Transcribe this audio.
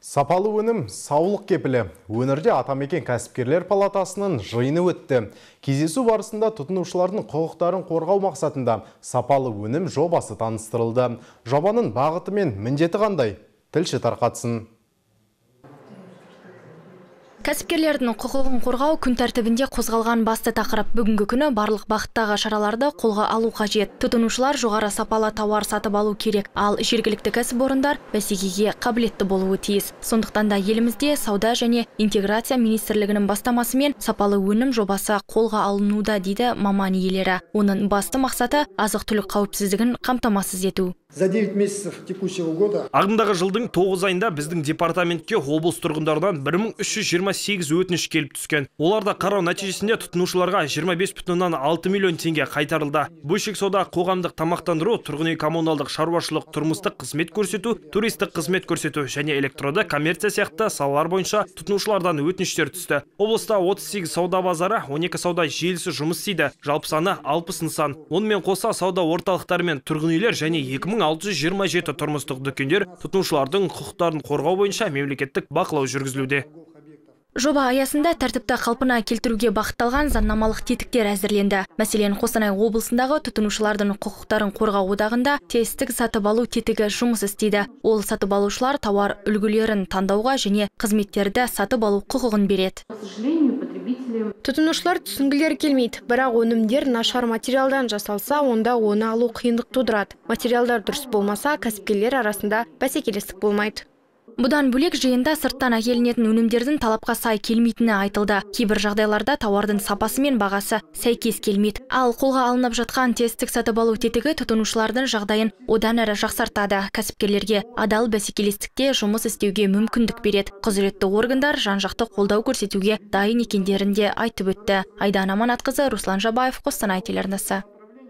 Сапалы өнім саулық кепілі. Өңірде Атамекен кәсіпкерлер палатасының жиыны өтті. Кезесу барысында тұтынушылардың құқықтарын қорғау мақсатында сапалы өнім жобасы таныстырылды. Жобаның бағыты мен міндеті қандай? Тілші тарқатсын кәсіпкерлердің құқығын қорғау күн тәртібінде қозғалған басты тақырып бүгінгі күні барлық бағыттағы шараларды қолға алу қажет тұтынушылар жоғары сапалы тауар сатып алу керек ал жергілікті кәсіпорындар бәсекеге қабілетті болуы тиіс сондықтан да елімізде сауда және интеграция министрлігінің бастамасымен сапалы өнім жобасы қолға алынуда дейді маман иелері оның басты мақсаты азық түлік қауіпсіздігін қамтамасыз ету за 9 месяцев текущего года ағымдағы жылдың тоғыз айында біздің департаментке облыс тұрғындарынан бір сегіз өтініш келіп түскен Оларда қарау нәтижесінде тұтынушыларға 25,6 миллион теңге қайтарылды бөлшек сауда қоғамдық тамақтандыру тұрғын үй коммуналдық шаруашылық тұрмыстық қызмет көрсету туристік қызмет көрсету және электронды коммерция сияқты салалар бойынша тұтынушылардан өтініштер түсті облыста 38 сауда базары 12 сауда желісі жұмыс істейді жалпы саны 60 нысан онымен қоса сауда орталықтары мен тұрғын үйлер және 2627 тұрмыстық дүкендер тұтынушылардың құқықтарын қорғау бойынша мемлекеттік бақылау жүргізілуде Жоба аясында тәртіпті қалпына келтіруге бақытталған заңнамалық тетіктер әзірленді. Мәселен, Қостанай облысындағы тұтынушылардың құқықтарын қорғау одағында тестік сатып алу тетігі жұмыс істейді. Ол сатып алушылар тауар үлгілерін таңдауға және қызметтерді сатып алу құқығын береді. Тұтынушылар түсінгілер келмейді, бірақ өнімдер нашар материалдан жасалса, онда оны алу қиындық тудырады. Материалдар дұрыс болмаса, кәсіпкерлер арасында бәсекелестік болмайды бұдан бөлек жиында сырттан әкелінетін өнімдердің талапқа сай келмейтіні айтылды кейбір жағдайларда тауардың сапасы мен бағасы сәйкес келмейді ал қолға алынып жатқан тестік сатып алу тетігі тұтынушылардың жағдайын одан әрі жақсартады кәсіпкерлерге адал бәсекелестікте жұмыс істеуге мүмкіндік береді құзыретті органдар жан жақты қолдау көрсетуге дайын екендерін де айтып өтті айдана манатқызы руслан жабаев қостанай телеарнасы